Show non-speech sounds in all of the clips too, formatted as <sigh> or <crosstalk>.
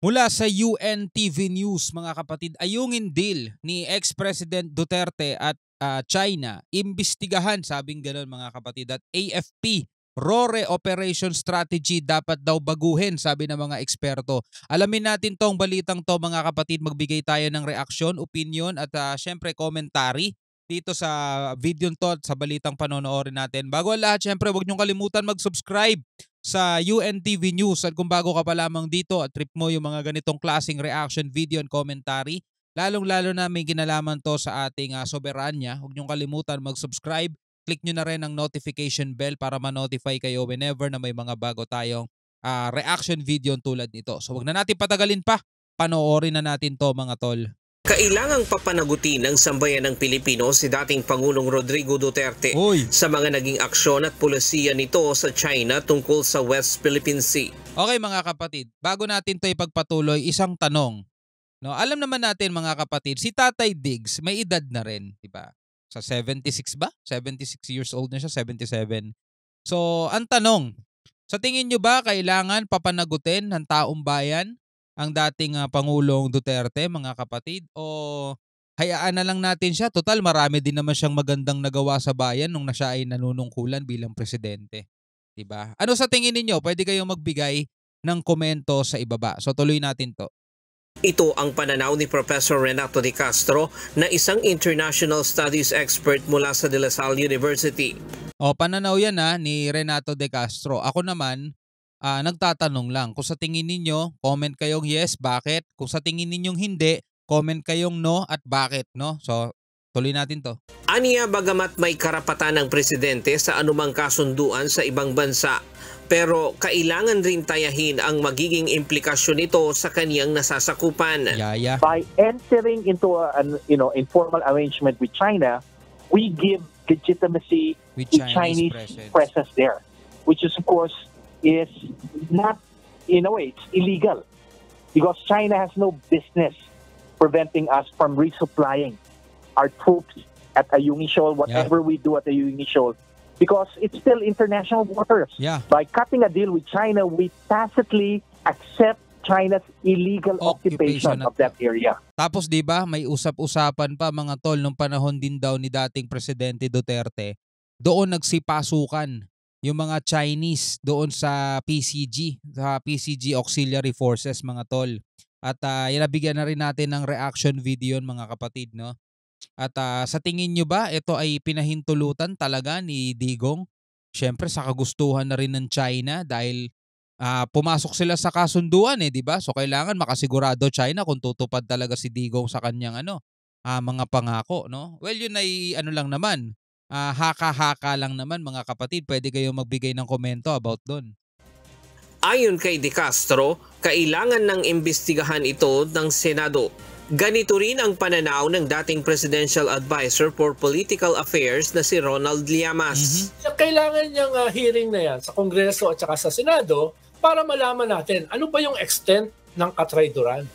Mula sa UNTV News mga kapatid, ayungin deal ni ex-president Duterte at uh, China, imbestigahan sabing ganun mga kapatid at AFP RORE operation strategy dapat daw baguhin sabi ng mga eksperto. Alamin natin tong balitang to mga kapatid, magbigay tayo ng reaksyon, opinion at uh, syempre commentary dito sa video to sa balitang panonoodin natin. Bago ang lahat, syempre huwag niyong kalimutan mag-subscribe sa UNTV News at kung bago ka pa lamang dito at trip mo yung mga ganitong klasing reaction video and commentary, lalong-lalo na may kinalaman to sa ating uh, soberanya. Huwag niyong kalimutan mag-subscribe. Click niyo na rin ang notification bell para ma-notify kayo whenever na may mga bago tayong uh, reaction video tulad nito. So huwag na natin patagalin pa. Panoorin na natin to mga tol. Kailangang papanagutin ng sambayan ng Pilipino si dating Pangulong Rodrigo Duterte Oy. sa mga naging aksyon at polisiya nito sa China tungkol sa West Philippine Sea. Okay mga kapatid, bago natin 'to ipagpatuloy, isang tanong. No, alam naman natin mga kapatid, si Tatay Diggs may edad na rin, 'di ba? Sa 76 ba? 76 years old na siya, 77. So, ang tanong, sa tingin nyo ba kailangan papanagutin ng taong bayan ang dating uh, Pangulong Duterte, mga kapatid? O hayaan na lang natin siya? Total, marami din naman siyang magandang nagawa sa bayan nung na siya ay nanunungkulan bilang presidente. 'di ba? Ano sa tingin niyo? Pwede kayong magbigay ng komento sa ibaba. So tuloy natin 'to. Ito ang pananaw ni Professor Renato de Castro na isang international studies expert mula sa De La Salle University. O pananaw 'yan ha ah, ni Renato De Castro. Ako naman uh, nagtatanong lang. Kung sa tingin ninyo, comment kayong yes, bakit? Kung sa tingin ninyong hindi, comment kayong no at bakit, no? So, tuloy natin to. Aniya bagamat may karapatan ng presidente sa anumang kasunduan sa ibang bansa, pero kailangan rin tayahin ang magiging implikasyon nito sa kaniyang nasasakupan. Yeah, yeah. By entering into an you know informal arrangement with China, we give legitimacy with Chinese, to Chinese presence. presence there, which is of course is not, in a way, it's illegal because China has no business preventing us from resupplying our troops at Ayungin Shoal, whatever yeah. we do at Ayungin Shoal, because it's still international waters. Yeah. By cutting a deal with China, we tacitly accept China's illegal occupation, occupation of that area. Tapos 'di ba, may usap-usapan pa mga tol nung panahon din daw ni dating presidente Duterte. Doon nagsipasukan yung mga Chinese doon sa PCG, sa PCG Auxiliary Forces mga tol. At uh, nabigyan na rin natin ng reaction video mga kapatid no. At uh, sa tingin nyo ba ito ay pinahintulutan talaga ni Digong? Siyempre sa kagustuhan na rin ng China dahil uh, pumasok sila sa kasunduan eh, di ba? So kailangan makasigurado China kung tutupad talaga si Digong sa kanyang ano, uh, mga pangako, no? Well, yun ay ano lang naman, uh, haka-haka lang naman mga kapatid, pwede kayong magbigay ng komento about doon. Ayon kay De Castro, kailangan ng imbestigahan ito ng Senado. Ganito rin ang pananaw ng dating Presidential Advisor for Political Affairs na si Ronald Llamas. Mm-hmm. kailangan niyang uh, hearing na yan sa Kongreso at saka sa Senado para malaman natin ano ba yung extent ng katraidoran?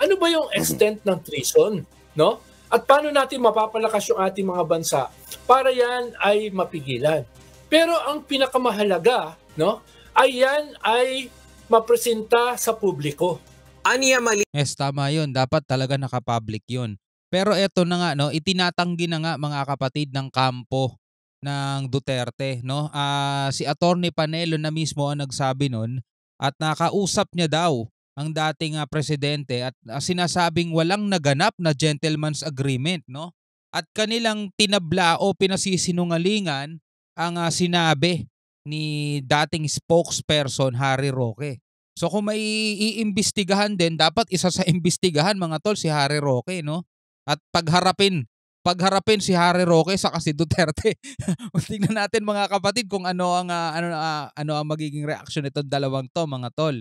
Ano ba yung extent ng treason? No? At paano natin mapapalakas yung ating mga bansa para yan ay mapigilan. Pero ang pinakamahalaga, no, ay yan ay mapresenta sa publiko. Aniya mali. Yes, tama yun. Dapat talaga nakapublic yun. Pero eto na nga, no, itinatanggi na nga mga kapatid ng kampo ng Duterte no uh, si Attorney Panelo na mismo ang nagsabi noon at nakausap niya daw ang dating uh, presidente at uh, sinasabing walang naganap na gentleman's agreement no at kanilang tinabla o pinasisinungalingan ang uh, sinabi ni dating spokesperson Harry Roque. So kung may iimbestigahan din, dapat isa sa <laughs> imbestigahan mga tol si Harry Roque, no? At pagharapin, pagharapin si Harry Roque sa kasi Duterte. <laughs> Tingnan natin mga kapatid kung ano ang uh, ano uh, ano ang magiging reaction nitong dalawang to mga tol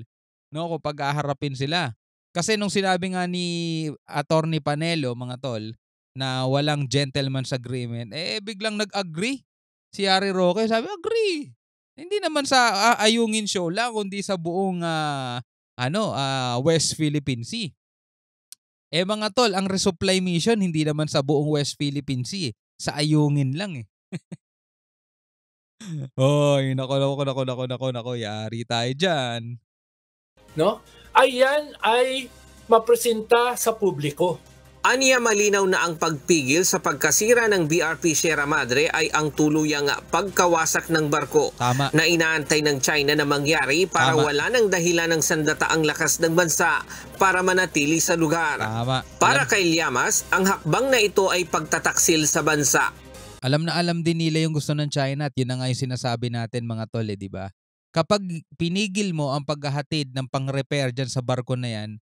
no, kung pag-aharapin sila. Kasi nung sinabi nga ni Attorney Panelo, mga tol, na walang gentleman's agreement, eh biglang nag-agree si Harry Roque. Sabi, agree. Hindi naman sa uh, Ayungin Show lang, kundi sa buong uh, ano, uh, West Philippine Sea. Eh mga tol, ang resupply mission hindi naman sa buong West Philippine Sea, eh. sa Ayungin lang eh. <laughs> Hoy, nako nako nako nako nako nako, yari tayo diyan no? ay yan ay mapresenta sa publiko. Aniya malinaw na ang pagpigil sa pagkasira ng BRP Sierra Madre ay ang tuluyang pagkawasak ng barko Tama. na inaantay ng China na mangyari para Tama. wala ng dahilan ng sandataang lakas ng bansa para manatili sa lugar. Tama. Para alam. kay Liamas, ang hakbang na ito ay pagtataksil sa bansa. Alam na alam din nila yung gusto ng China at yun na nga yung sinasabi natin mga tol eh, di ba? kapag pinigil mo ang paghahatid ng pang-repair dyan sa barko na yan,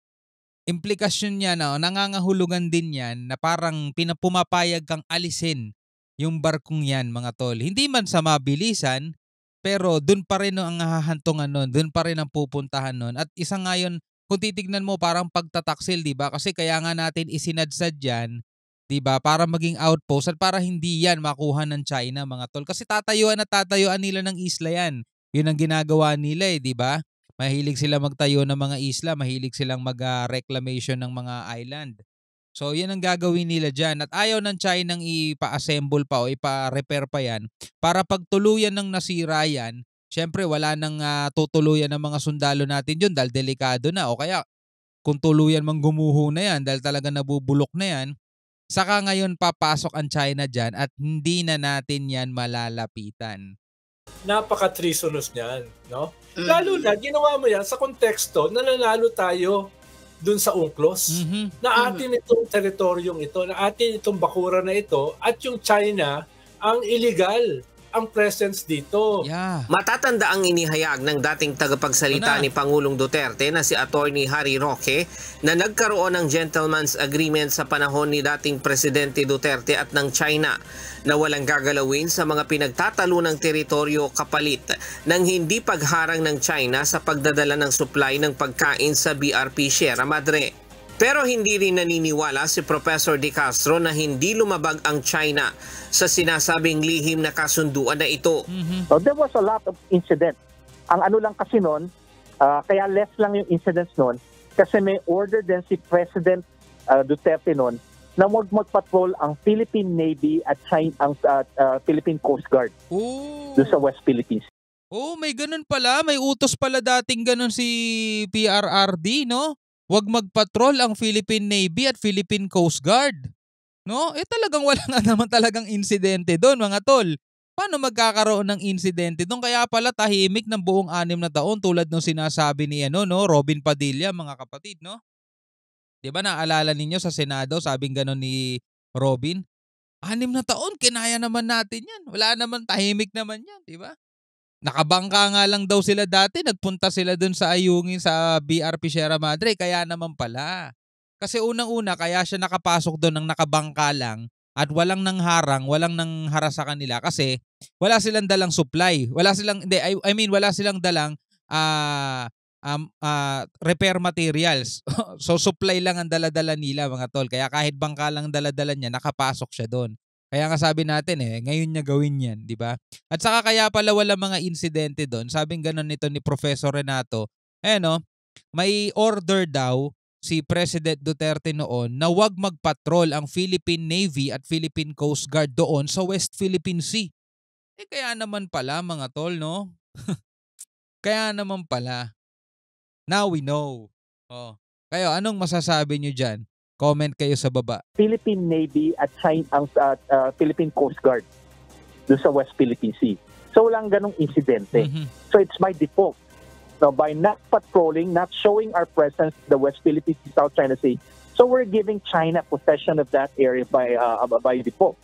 implikasyon niya na nangangahulugan din yan na parang pinapumapayag kang alisin yung barkong yan mga tol. Hindi man sa mabilisan, pero dun pa rin ang hahantungan nun, dun pa rin ang pupuntahan nun. At isa nga yun, kung titignan mo parang pagtataksil, di ba? Kasi kaya nga natin isinadsad yan, di ba? Para maging outpost at para hindi yan makuha ng China, mga tol. Kasi tatayuan at tatayuan nila ng isla yan. Yun ang ginagawa nila eh, di ba? Mahilig sila magtayo ng mga isla, mahilig silang mag-reclamation ah, ng mga island. So yan ang gagawin nila dyan. At ayaw ng China ng ipa-assemble pa o ipa-repair pa yan para pagtuluyan ng nasira yan, syempre wala nang uh, tutuluyan ng mga sundalo natin yun dahil delikado na. O kaya kung tuluyan mang gumuho na yan dahil talaga nabubulok na yan, saka ngayon papasok ang China dyan at hindi na natin yan malalapitan napaka-treasonous niyan, no? Mm-hmm. Lalo na, ginawa mo yan sa konteksto na tayo dun sa UNCLOS, mm-hmm. na atin mm-hmm. itong teritoryong ito, na atin itong bakura na ito, at yung China ang illegal ang presence dito. Yeah. Matatanda ang inihayag ng dating tagapagsalita ni Pangulong Duterte na si Attorney Harry Roque na nagkaroon ng gentleman's agreement sa panahon ni dating Presidente Duterte at ng China na walang gagalawin sa mga pinagtatalo ng teritoryo kapalit ng hindi pagharang ng China sa pagdadala ng supply ng pagkain sa BRP Sierra Madre. Pero hindi rin naniniwala si Professor De Castro na hindi lumabag ang China sa sinasabing lihim na kasunduan na ito. Mm-hmm. So there was a lot of incident. Ang ano lang kasi noon, uh, ah, kaya less lang yung incidents noon, kasi may order din si President uh, Duterte noon na huwag mag-patrol ang Philippine Navy at China, ang uh, uh, Philippine Coast Guard Ooh. sa West Philippines. Oh, may ganun pala. May utos pala dating ganun si PRRD, no? Huwag magpatrol ang Philippine Navy at Philippine Coast Guard. No? Eh talagang wala na <laughs> naman talagang insidente doon mga tol. Paano magkakaroon ng insidente doon? Kaya pala tahimik ng buong anim na taon tulad ng sinasabi ni ano, no? Robin Padilla mga kapatid. No? Di ba naalala ninyo sa Senado sabing ganon ni Robin? Anim na taon, kinaya naman natin yan. Wala naman, tahimik naman yan, di ba? Nakabangka nga lang daw sila dati, nagpunta sila dun sa Ayungin sa BRP Sierra Madre, kaya naman pala. Kasi unang-una, kaya siya nakapasok doon ng nakabangka lang at walang nang harang, walang nang hara sa kanila kasi wala silang dalang supply. Wala silang, hindi, I, mean, wala silang dalang uh, um, uh, repair materials. <laughs> so supply lang ang daladala nila mga tol. Kaya kahit bangka lang daladala niya, nakapasok siya doon. Kaya nga sabi natin eh, ngayon niya gawin yan, di ba? At saka kaya pala wala mga insidente doon. Sabing ganun nito ni Professor Renato. Eh no, may order daw si President Duterte noon na wag magpatrol ang Philippine Navy at Philippine Coast Guard doon sa West Philippine Sea. Eh kaya naman pala mga tol, no? <laughs> kaya naman pala. Now we know. Oh. Kayo, anong masasabi nyo dyan? Comment kayo sa baba. Philippine Navy at sign ang uh, uh, Philippine Coast Guard do sa West Philippine Sea. So walang ganong insidente. Mm-hmm. So it's by default. Now, by not patrolling, not showing our presence in the West Philippine Sea, South China Sea, so we're giving China possession of that area by uh, by default.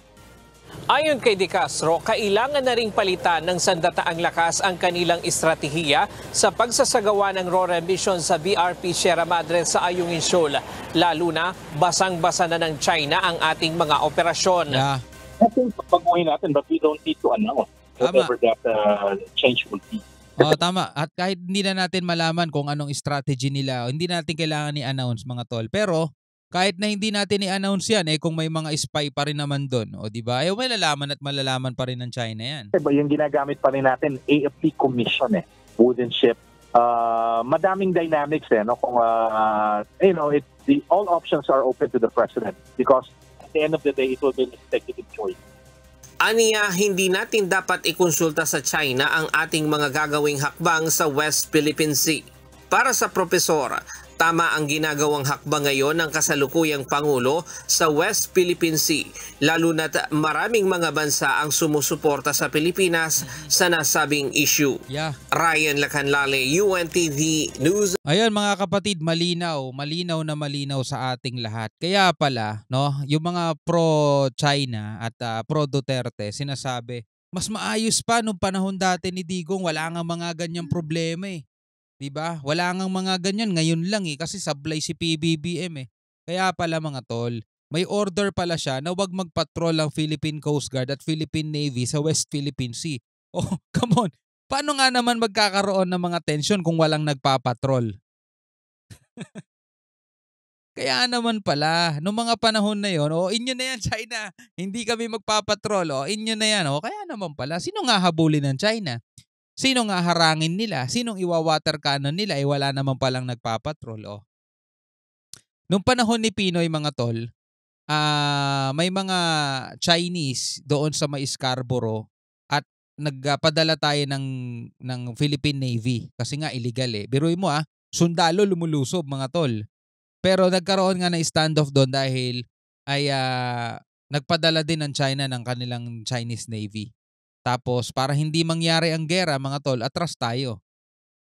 Ayon kay De Castro, kailangan na ring palitan ng sandataang lakas ang kanilang estratehiya sa pagsasagawa ng raw remission sa BRP Sierra Madre sa Ayungin Shoal. Lalo na, basang-basa na ng China ang ating mga operasyon. Yeah. I think papaguhin natin but we don't need to announce whatever tama. that uh, change will be. oh, tama. At kahit hindi na natin malaman kung anong strategy nila, hindi natin kailangan i announce mga tol. Pero kahit na hindi natin i-announce yan, eh kung may mga spy pa rin naman doon, o di ba? Eh malalaman at malalaman pa rin ng China yan. Diba, yung ginagamit pa rin natin, AFP Commission eh, wooden ship. Uh, madaming dynamics eh, no? Kung, uh, you know, it, the, all options are open to the president because at the end of the day, it will be an executive choice. Aniya, hindi natin dapat ikonsulta sa China ang ating mga gagawing hakbang sa West Philippine Sea. Para sa profesor Tama ang ginagawang hakbang ngayon ng kasalukuyang Pangulo sa West Philippine Sea, lalo na't maraming mga bansa ang sumusuporta sa Pilipinas sa nasabing issue. Yeah. Ryan Lacanlale, UNTV News. Ayan mga kapatid, malinaw, malinaw na malinaw sa ating lahat. Kaya pala, no, yung mga pro-China at uh, pro-Duterte sinasabi, mas maayos pa nung panahon dati ni Digong, wala nga mga ganyang problema eh. 'Di ba? Wala ngang mga ganyan ngayon lang eh kasi sablay si PBBM eh. Kaya pala mga tol, may order pala siya na huwag magpatrol ang Philippine Coast Guard at Philippine Navy sa West Philippine Sea. <laughs> Oh, come on. Paano nga naman magkakaroon ng mga tension kung walang nagpapatrol? Kaya naman pala, noong mga panahon na yon, oh, inyo na yan <laughs> China, hindi kami magpapatrol, o oh, inyo na yan, oh, kaya naman pala, sino nga habulin ng China? Sinong haharangin nila? Sinong iwa-water cannon nila? Eh wala naman palang nagpapatrol. Oh. Nung panahon ni Pinoy mga tol, uh, may mga Chinese doon sa may Scarborough at nagpadala ah, tayo ng, ng Philippine Navy kasi nga illegal eh. Biruin mo ah, sundalo lumulusob mga tol. Pero nagkaroon nga ng standoff doon dahil ay uh, nagpadala din ng China ng kanilang Chinese Navy. Tapos para hindi mangyari ang gera mga tol, atras tayo.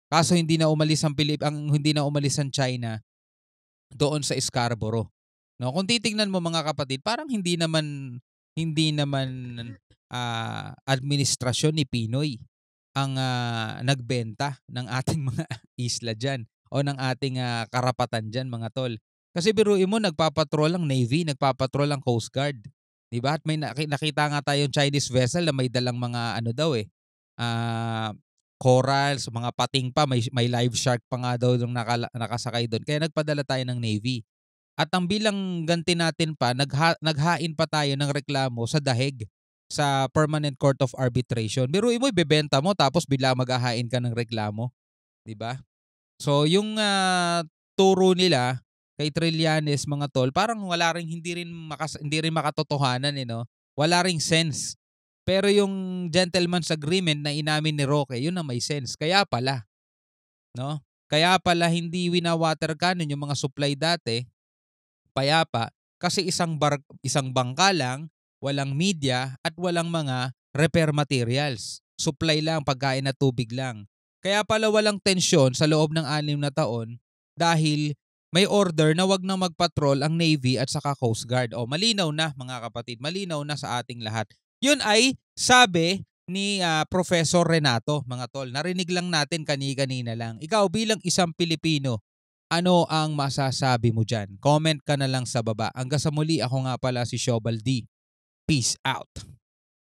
Kaso hindi na umalis ang Pilip ang hindi na umalis ang China doon sa Scarborough. No, kung titingnan mo mga kapatid, parang hindi naman hindi naman uh, administrasyon ni Pinoy ang uh, nagbenta ng ating mga <laughs> isla diyan o ng ating uh, karapatan diyan mga tol. Kasi biruin mo nagpapatrol ang Navy, nagpapatrol ang Coast Guard. 'Di ba? At may nakita nga tayong Chinese vessel na may dalang mga ano daw eh uh, corals, mga pating pa, may may live shark pa nga daw nung naka, nakasakay doon. Kaya nagpadala tayo ng Navy. At ang bilang ganti natin pa, nagha, naghain pa tayo ng reklamo sa dahig sa Permanent Court of Arbitration. Biro mo, ibebenta mo tapos bigla maghahain ka ng reklamo. 'Di ba? So yung uh, turo nila kay Trillanes mga tol, parang wala ring hindi rin makas hindi rin makatotohanan eh no. Wala ring sense. Pero yung gentleman's agreement na inamin ni Roque, yun ang may sense. Kaya pala. No? Kaya pala hindi winawater cannon yung mga supply dati, payapa, kasi isang, bar, isang bangka lang, walang media at walang mga repair materials. Supply lang, pagkain na tubig lang. Kaya pala walang tensyon sa loob ng anim na taon dahil may order na wag na magpatrol ang Navy at saka Coast Guard. O malinaw na mga kapatid, malinaw na sa ating lahat. Yun ay sabi ni uh, Professor Renato, mga tol. Narinig lang natin kani-kanina lang. Ikaw bilang isang Pilipino, ano ang masasabi mo dyan? Comment ka na lang sa baba. Hanggang sa muli, ako nga pala si Shobal D. Peace out.